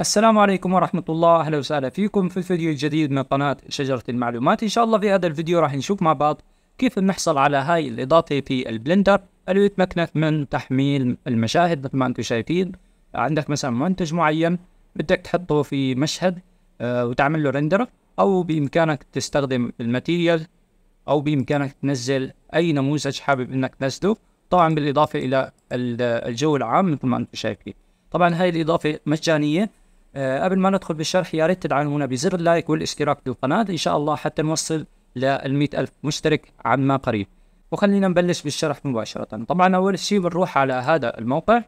السلام عليكم ورحمة الله أهلا وسهلا فيكم في الفيديو الجديد من قناة شجرة المعلومات إن شاء الله في هذا الفيديو راح نشوف مع بعض كيف بنحصل على هاي الإضافة في البلندر اللي تمكنك من تحميل المشاهد مثل ما أنتم شايفين عندك مثلا منتج معين بدك تحطه في مشهد آه، وتعمل له رندر أو بإمكانك تستخدم الماتيريال أو بإمكانك تنزل أي نموذج حابب إنك تنزله طبعا بالإضافة إلى الجو العام مثل ما أنتم شايفين طبعا هاي الإضافة مجانية آه، قبل ما ندخل بالشرح يا ريت تدعمونا بزر اللايك والاشتراك بالقناة إن شاء الله حتى نوصل للمئة ألف مشترك عما قريب وخلينا نبلش بالشرح مباشرة طبعا أول شيء بنروح على هذا الموقع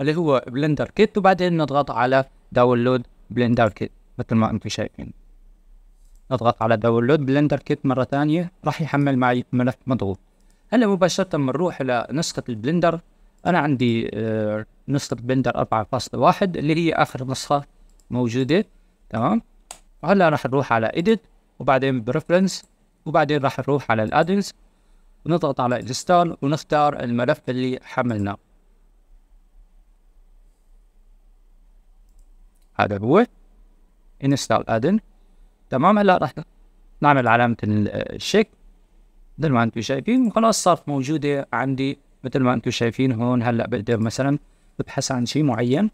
اللي هو بلندر كيت وبعدين نضغط على داونلود بلندر كيت مثل ما انتم شايفين نضغط على داونلود بلندر كيت مرة ثانية راح يحمل معي ملف مضغوط هلا مباشرة بنروح إلى نسخة البلندر أنا عندي آه نسخة بندر 4.1 اللي هي آخر نسخة موجودة تمام وهلا راح نروح على إيديت وبعدين بريفرنس وبعدين راح نروح على الادنس ونضغط على انستال ونختار الملف اللي حملناه هذا هو انستال ادن تمام هلا راح نعمل علامة الشيك مثل ما انتم شايفين وخلاص صارت موجودة عندي مثل ما انتم شايفين هون هلا بقدر مثلا تبحث عن شيء معين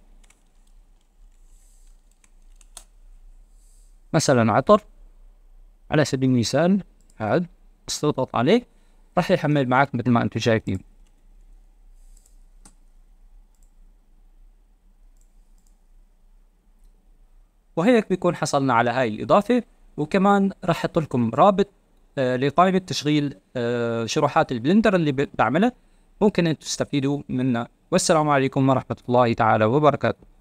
مثلا عطر على سبيل المثال هاد استضغط عليه راح يحمل معك مثل ما انتم شايفين وهيك بيكون حصلنا على هاي الإضافة وكمان راح أحط لكم رابط آه لقائمة تشغيل آه شروحات البلندر اللي بعملها ممكن أن تستفيدوا منه والسلام عليكم ورحمة الله تعالى وبركاته